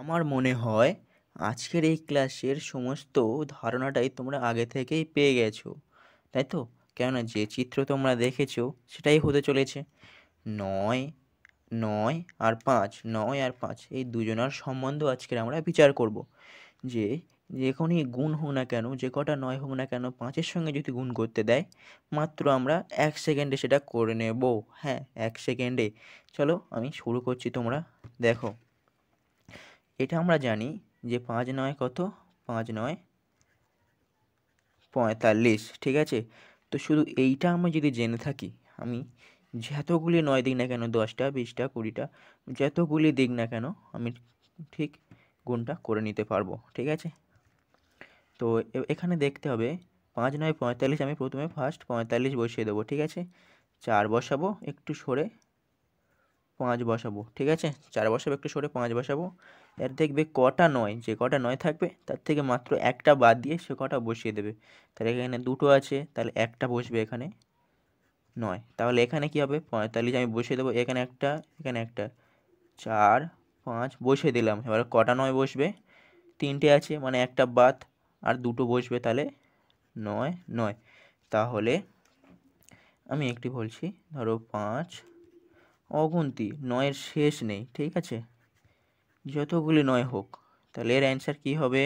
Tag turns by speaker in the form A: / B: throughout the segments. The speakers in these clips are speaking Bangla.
A: আমার মনে হয় আজকের এই ক্লাসের সমস্ত ধারণাটাই তোমরা আগে থেকেই পেয়ে গেছো তাই তো কেননা যে চিত্র তোমরা দেখেছো সেটাই হতে চলেছে নয় নয় আর পাঁচ নয় আর পাঁচ এই দুজনার সম্বন্ধ আজকের আমরা বিচার করব যে যেখানেই গুণ হোক না কেন যে কটা নয় হোক না কেন পাঁচের সঙ্গে যদি গুণ করতে দেয় মাত্র আমরা এক সেকেন্ডে সেটা করে নেব হ্যাঁ এক সেকেন্ডে চলো আমি শুরু করছি তোমরা দেখো এটা আমরা জানি যে পাঁচ নয় কত পাঁচ নয় পঁয়তাল্লিশ ঠিক আছে তো শুধু এইটা আমি যদি জেনে থাকি আমি যতগুলি নয় দিক না কেন দশটা বিশটা কুড়িটা যতগুলি দিক না কেন আমি ঠিক গুণটা করে নিতে পারবো ঠিক আছে তো এখানে দেখতে হবে পাঁচ নয় পঁয়তাল্লিশ আমি প্রথমে ফার্স্ট পঁয়তাল্লিশ বসিয়ে দেবো ঠিক আছে চার বসাবো একটু সরে পাঁচ বসাবো ঠিক আছে চার বসাবো একটু সরে পাঁচ বসাবো এর দেখবে কটা নয় যে কটা নয় থাকবে তার থেকে মাত্র একটা বাদ দিয়ে সে কটা বসিয়ে দেবে তাহলে এখানে দুটো আছে তাহলে একটা বসবে এখানে নয় তাহলে এখানে কি হবে পঁয়তাল্লিশ আমি বসিয়ে দেবো এখানে একটা এখানে একটা চার পাঁচ বসিয়ে দিলাম এবার কটা নয় বসবে তিনটে আছে মানে একটা বাদ আর দুটো বসবে তাহলে নয় নয় তাহলে আমি একটি বলছি ধরো পাঁচ অগুন্তি নয়ের শেষ নেই ঠিক আছে যতগুলি নয় হোক তাহলে এর অ্যান্সার কি হবে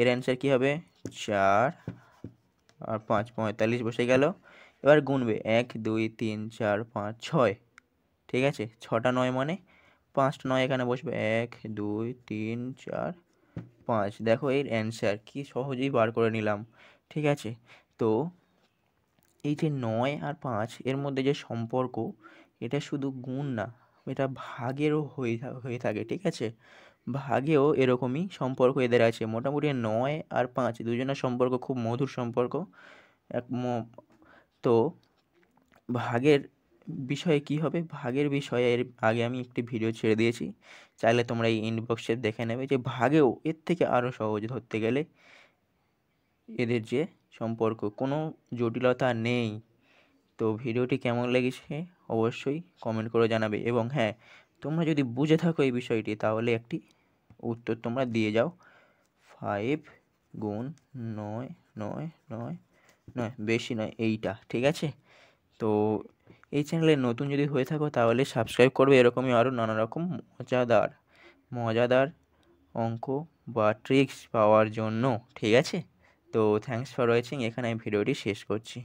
A: এর অ্যান্সার কি হবে চার আর পাঁচ পঁয়তাল্লিশ বসে গেল এবার গুনবে এক দুই তিন চার পাঁচ ছয় ঠিক আছে ছটা নয় মানে পাঁচটা নয় এখানে বসবে এক দুই তিন চার পাঁচ দেখো এর অ্যান্সার কি সহজেই বার করে নিলাম ঠিক আছে তো এই যে নয় আর পাঁচ এর মধ্যে যে সম্পর্ক এটা শুধু গুণ না এটা ভাগেরও হয়ে হয়ে থাকে ঠিক আছে ভাগেও এরকমই সম্পর্ক এদের আছে মোটামুটি নয় আর পাঁচ দুজনের সম্পর্ক খুব মধুর সম্পর্ক এক তো ভাগের বিষয়ে কি হবে ভাগের বিষয়ে এর আগে আমি একটি ভিডিও ছেড়ে দিয়েছি চাইলে তোমরা এই ইনবক্সে দেখে নেবে যে ভাগেও এর থেকে আরও সহজ ধরতে গেলে এদের যে সম্পর্ক কোনো জটিলতা নেই তো ভিডিওটি কেমন লেগেছে অবশ্যই কমেন্ট করে জানাবে এবং হ্যাঁ তোমরা যদি বুঝে থাকো এই বিষয়টি তাহলে একটি উত্তর তোমরা দিয়ে যাও ফাইভ গুণ নয় নয় নয় নয় বেশি নয় এইটা ঠিক আছে তো এই চ্যানেলে নতুন যদি হয়ে থাকো তাহলে সাবস্ক্রাইব করবে এরকমই আরও নানা রকম মজাদার মজাদার অঙ্ক বা ট্রিক্স পাওয়ার জন্য ঠিক আছে তো থ্যাংকস ফর ওয়াচিং এখানে আমি ভিডিওটি শেষ করছি